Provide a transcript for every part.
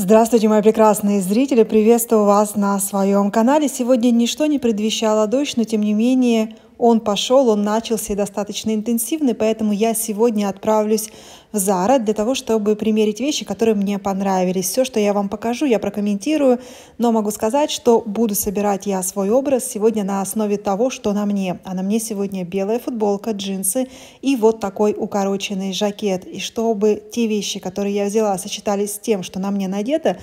Здравствуйте, мои прекрасные зрители! Приветствую вас на своем канале. Сегодня ничто не предвещало дождь, но тем не менее он пошел, он начался и достаточно интенсивный, поэтому я сегодня отправлюсь в Зара для того, чтобы примерить вещи, которые мне понравились. Все, что я вам покажу, я прокомментирую, но могу сказать, что буду собирать я свой образ сегодня на основе того, что на мне. А на мне сегодня белая футболка, джинсы и вот такой укороченный жакет. И чтобы те вещи, которые я взяла, сочетались с тем, что на мне надето,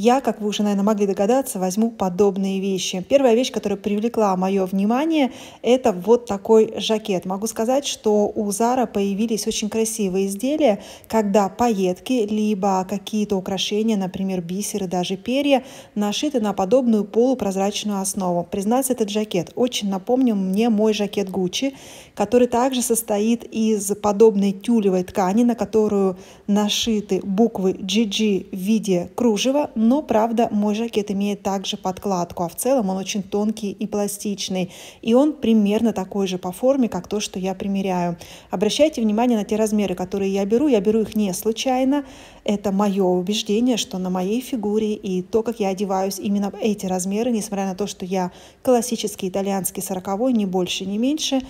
я, как вы уже, наверное, могли догадаться, возьму подобные вещи. Первая вещь, которая привлекла мое внимание, это вот такой жакет. Могу сказать, что у Зара появились очень красивые изделия, когда пайетки, либо какие-то украшения, например, бисеры, даже перья, нашиты на подобную полупрозрачную основу. Признаться, этот жакет очень напомнил мне мой жакет Гуччи, который также состоит из подобной тюлевой ткани, на которую нашиты буквы GG в виде кружева, но, правда, мой жакет имеет также подкладку, а в целом он очень тонкий и пластичный. И он примерно такой же по форме, как то, что я примеряю. Обращайте внимание на те размеры, которые я беру. Я беру их не случайно. Это мое убеждение, что на моей фигуре и то, как я одеваюсь, именно эти размеры, несмотря на то, что я классический итальянский сороковой, не больше, не меньше,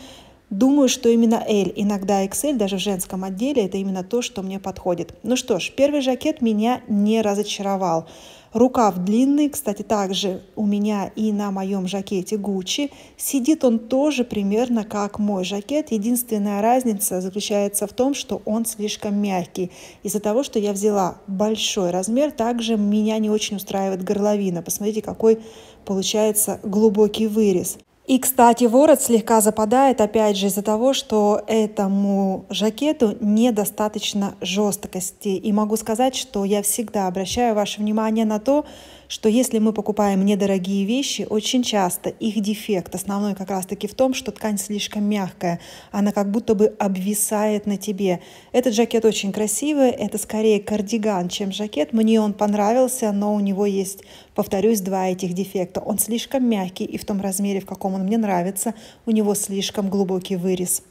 Думаю, что именно L, иногда XL, даже в женском отделе, это именно то, что мне подходит. Ну что ж, первый жакет меня не разочаровал. Рукав длинный, кстати, также у меня и на моем жакете Gucci. Сидит он тоже примерно как мой жакет. Единственная разница заключается в том, что он слишком мягкий. Из-за того, что я взяла большой размер, также меня не очень устраивает горловина. Посмотрите, какой получается глубокий вырез. И, кстати, ворот слегка западает, опять же, из-за того, что этому жакету недостаточно жесткости. И могу сказать, что я всегда обращаю ваше внимание на то, что если мы покупаем недорогие вещи, очень часто их дефект основной как раз-таки в том, что ткань слишком мягкая, она как будто бы обвисает на тебе. Этот жакет очень красивый, это скорее кардиган, чем жакет. Мне он понравился, но у него есть, повторюсь, два этих дефекта. Он слишком мягкий и в том размере, в каком он мне нравится, у него слишком глубокий вырез.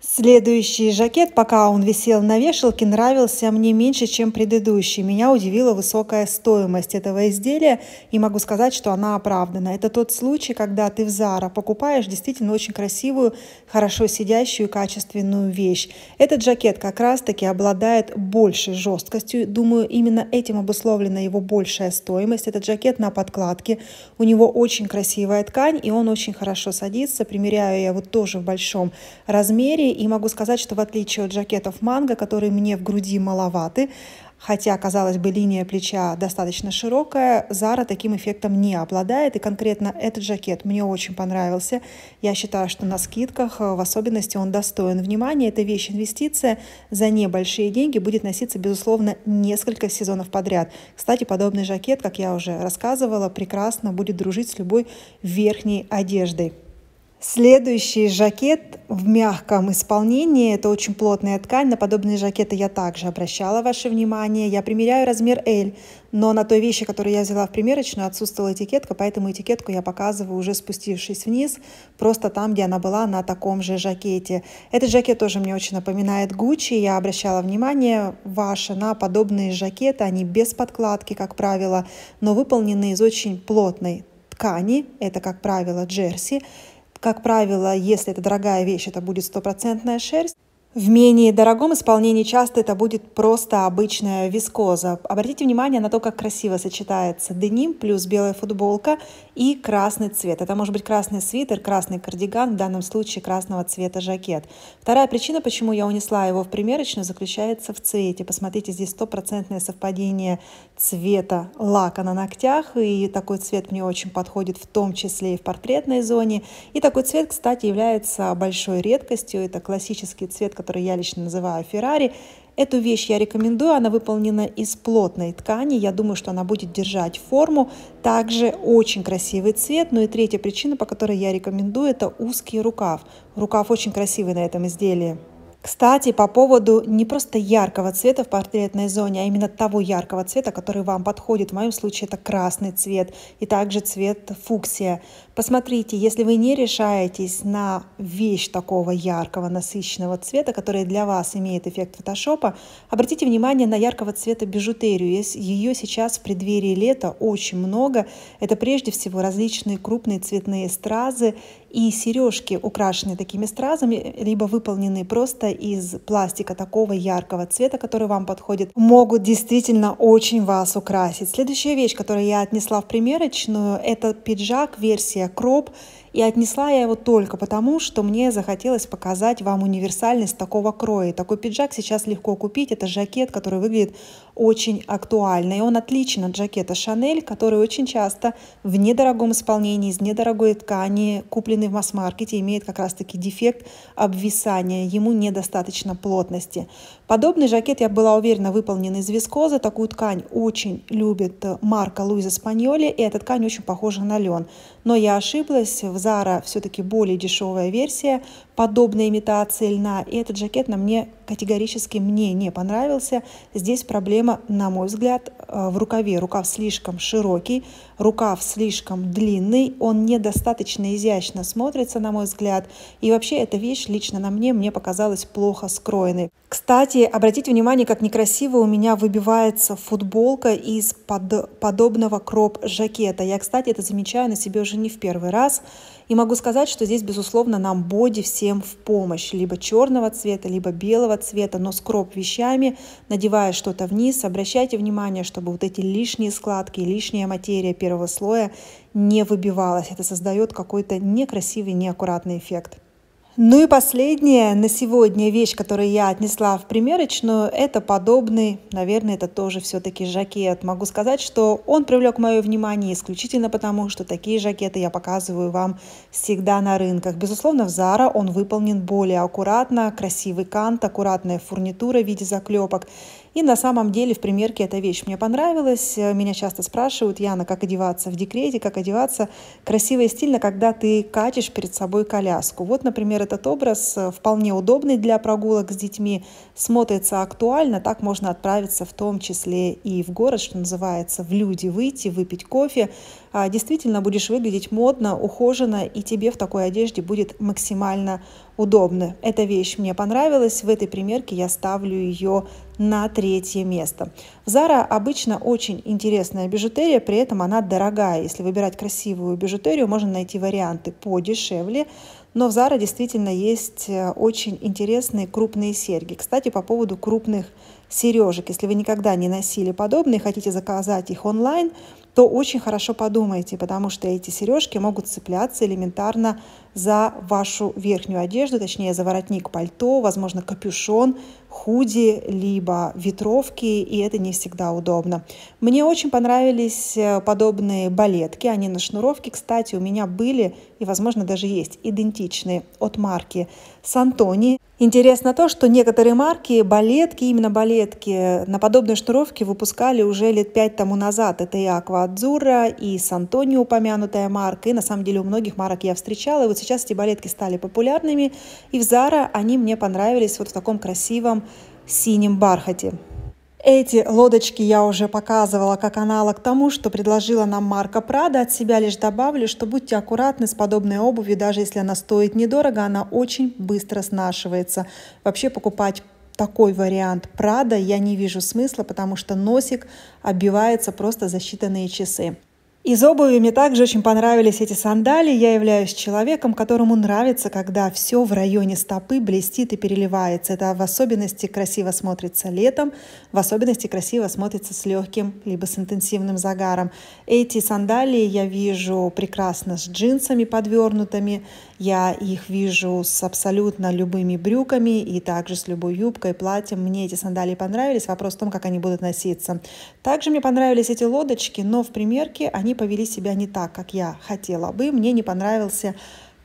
Следующий жакет, пока он висел на вешалке, нравился мне меньше, чем предыдущий. Меня удивила высокая стоимость этого изделия, и могу сказать, что она оправдана. Это тот случай, когда ты в Зара покупаешь действительно очень красивую, хорошо сидящую, качественную вещь. Этот жакет как раз-таки обладает большей жесткостью. Думаю, именно этим обусловлена его большая стоимость. Этот жакет на подкладке. У него очень красивая ткань, и он очень хорошо садится. Примеряю я его тоже в большом размере истории, и могу сказать, что в отличие от жакетов манго, которые мне в груди маловаты, хотя, казалось бы, линия плеча достаточно широкая, Зара таким эффектом не обладает, и конкретно этот жакет мне очень понравился. Я считаю, что на скидках э, в особенности он достоин внимания. Это вещь-инвестиция, за небольшие деньги будет носиться, безусловно, несколько сезонов подряд. Кстати, подобный жакет, как я уже рассказывала, прекрасно будет дружить с любой верхней одеждой. Следующий жакет в мягком исполнении. Это очень плотная ткань. На подобные жакеты я также обращала ваше внимание. Я примеряю размер L, но на той вещи, которую я взяла в примерочную, отсутствовала этикетка, поэтому этикетку я показываю уже спустившись вниз, просто там, где она была, на таком же жакете. Этот жакет тоже мне очень напоминает Гуччи. Я обращала внимание ваше на подобные жакеты. Они без подкладки, как правило, но выполнены из очень плотной ткани. Это, как правило, джерси. Как правило, если это дорогая вещь, это будет стопроцентная шерсть. В менее дорогом исполнении часто это будет просто обычная вискоза. Обратите внимание на то, как красиво сочетается деним плюс белая футболка и красный цвет. Это может быть красный свитер, красный кардиган, в данном случае красного цвета жакет. Вторая причина, почему я унесла его в примерочную, заключается в цвете. Посмотрите, здесь стопроцентное совпадение цвета лака на ногтях. И такой цвет мне очень подходит в том числе и в портретной зоне. И такой цвет, кстати, является большой редкостью. Это классический цвет который я лично называю Феррари. Эту вещь я рекомендую, она выполнена из плотной ткани, я думаю, что она будет держать форму. Также очень красивый цвет, ну и третья причина, по которой я рекомендую, это узкий рукав. Рукав очень красивый на этом изделии. Кстати, по поводу не просто яркого цвета в портретной зоне, а именно того яркого цвета, который вам подходит. В моем случае это красный цвет и также цвет фуксия. Посмотрите, если вы не решаетесь на вещь такого яркого, насыщенного цвета, который для вас имеет эффект фотошопа, обратите внимание на яркого цвета бижутерию. Ее сейчас в преддверии лета очень много. Это прежде всего различные крупные цветные стразы и сережки украшены такими стразами, либо выполнены просто из пластика такого яркого цвета, который вам подходит, могут действительно очень вас украсить. Следующая вещь, которую я отнесла в примерочную, это пиджак версия кроп. И отнесла я его только потому, что мне захотелось показать вам универсальность такого кроя. Такой пиджак сейчас легко купить. Это жакет, который выглядит очень актуально. И он отличен от жакета Шанель, который очень часто в недорогом исполнении, из недорогой ткани, купленный в масс-маркете, имеет как раз-таки дефект обвисания. Ему недостаточно плотности. Подобный жакет, я была уверена, выполнен из вискозы. Такую ткань очень любит э, марка Луиза Спаньоли, и эта ткань очень похожа на лен. Но я ошиблась, в Зара все-таки более дешевая версия, подобная имитация льна. И этот жакет на мне категорически мне не понравился. Здесь проблема, на мой взгляд, э, в рукаве. Рукав слишком широкий, рукав слишком длинный, он недостаточно изящно смотрится, на мой взгляд. И вообще эта вещь лично на мне мне показалась плохо скроенной. Кстати, обратите внимание, как некрасиво у меня выбивается футболка из под... подобного кроп-жакета. Я, кстати, это замечаю на себе уже не в первый раз. И могу сказать, что здесь, безусловно, нам боди всем в помощь, либо черного цвета, либо белого цвета, но скроб вещами, надевая что-то вниз, обращайте внимание, чтобы вот эти лишние складки, лишняя материя первого слоя не выбивалась. Это создает какой-то некрасивый, неаккуратный эффект. Ну и последняя на сегодня вещь, которую я отнесла в примерочную, это подобный, наверное, это тоже все-таки жакет. Могу сказать, что он привлек мое внимание исключительно потому, что такие жакеты я показываю вам всегда на рынках. Безусловно, в Zara он выполнен более аккуратно, красивый кант, аккуратная фурнитура в виде заклепок. И на самом деле в примерке эта вещь мне понравилась. Э, меня часто спрашивают, Яна, как одеваться в декрете, как одеваться красиво и стильно, когда ты катишь перед собой коляску. Вот, например, этот образ э, вполне удобный для прогулок с детьми, смотрится актуально, так можно отправиться в том числе и в город, что называется, в люди выйти, выпить кофе. А, действительно будешь выглядеть модно, ухоженно, и тебе в такой одежде будет максимально удобно. Эта вещь мне понравилась, в этой примерке я ставлю ее на третье место. Зара обычно очень интересная бижутерия, при этом она дорогая. Если выбирать красивую бижутерию, можно найти варианты подешевле, но в Зара действительно есть э, очень интересные крупные серьги. Кстати, по поводу крупных сережек. Если вы никогда не носили подобные, хотите заказать их онлайн, то очень хорошо подумайте, потому что эти сережки могут цепляться элементарно за вашу верхнюю одежду, точнее за воротник пальто, возможно, капюшон, худи, либо ветровки, и это не всегда удобно. Мне очень понравились э, подобные балетки, они на шнуровке, кстати, у меня были и, возможно, даже есть идентичные от марки Сантони. Интересно то, что некоторые марки, балетки, именно балетки, на подобной шнуровке выпускали уже лет пять тому назад. Это и Аква Адзура, и Сантони упомянутая марка, и на самом деле у многих марок я встречала. И вот сейчас эти балетки стали популярными, и в Зара они мне понравились вот в таком красивом синем бархате. Эти лодочки я уже показывала как аналог тому, что предложила нам марка Прада. От себя лишь добавлю, что будьте аккуратны с подобной обувью, даже если она стоит недорого, она очень быстро снашивается. Вообще покупать такой вариант Прада я не вижу смысла, потому что носик оббивается просто за считанные часы. Из обуви мне также очень понравились эти сандали. Я являюсь человеком, которому нравится, когда все в районе стопы блестит и переливается. Это в особенности красиво смотрится летом, в особенности красиво смотрится с легким либо с интенсивным загаром. Эти сандалии я вижу прекрасно с джинсами подвернутыми, я их вижу с абсолютно любыми брюками и также с любой юбкой, платьем. Мне эти сандалии понравились. Вопрос в том, как они будут носиться. Также мне понравились эти лодочки, но в примерке они повели себя не так, как я хотела бы. Мне не понравился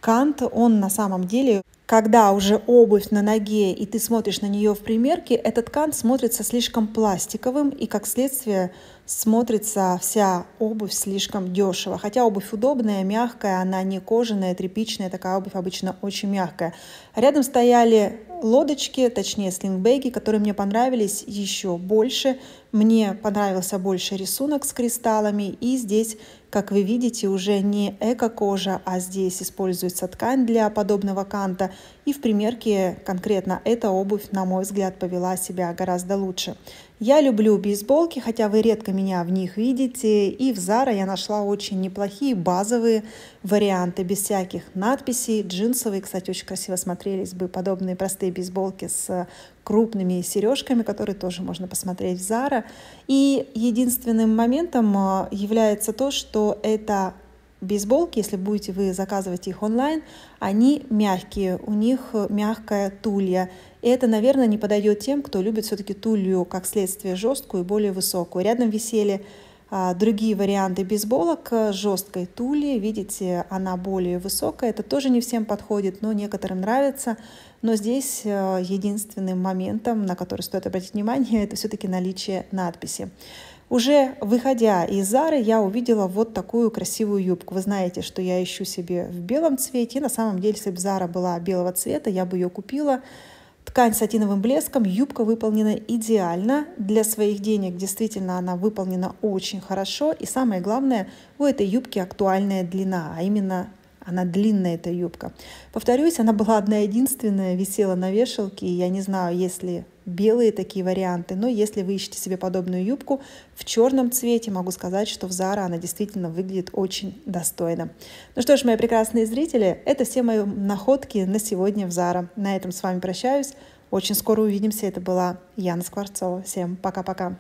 кант. Он на самом деле когда уже обувь на ноге и ты смотришь на нее в примерке, этот ткань смотрится слишком пластиковым и, как следствие, смотрится вся обувь слишком дешево. Хотя обувь удобная, мягкая, она не кожаная, тряпичная, такая обувь обычно очень мягкая. Рядом стояли лодочки, точнее слингбеги, которые мне понравились еще больше. Мне понравился больше рисунок с кристаллами и здесь как вы видите, уже не эко-кожа, а здесь используется ткань для подобного канта. И в примерке конкретно эта обувь, на мой взгляд, повела себя гораздо лучше. Я люблю бейсболки, хотя вы редко меня в них видите. И в Zara я нашла очень неплохие базовые варианты, без всяких надписей. Джинсовые, кстати, очень красиво смотрелись бы подобные простые бейсболки с крупными сережками, которые тоже можно посмотреть в Zara. И единственным моментом а, является то, что это бейсболки, если будете вы заказывать их онлайн, они мягкие, у них э, мягкая тулья. И это, наверное, не подойдет тем, кто любит все-таки тулью, как следствие, жесткую и более высокую. Рядом висели а, другие варианты бейсболок э, жесткой тули. Видите, она более высокая. Это тоже не всем подходит, но некоторым нравится. Но здесь э, единственным моментом, на который стоит обратить внимание, это все-таки наличие надписи. Уже выходя из Зары, я увидела вот такую красивую юбку. Вы знаете, что я ищу себе в белом цвете. И на самом деле, если бы Зара была белого цвета, я бы ее купила. Ткань с сатиновым блеском, юбка выполнена идеально. Для своих денег действительно она выполнена очень хорошо. И самое главное, у этой юбки актуальная длина, а именно она длинная, эта юбка. Повторюсь, она была одна единственная, висела на вешалке. Я не знаю, есть ли белые такие варианты, но если вы ищете себе подобную юбку в черном цвете, могу сказать, что в зара она действительно выглядит очень достойно. Ну что ж, мои прекрасные зрители, это все мои находки на сегодня в зара На этом с вами прощаюсь. Очень скоро увидимся. Это была Яна Скворцова. Всем пока-пока.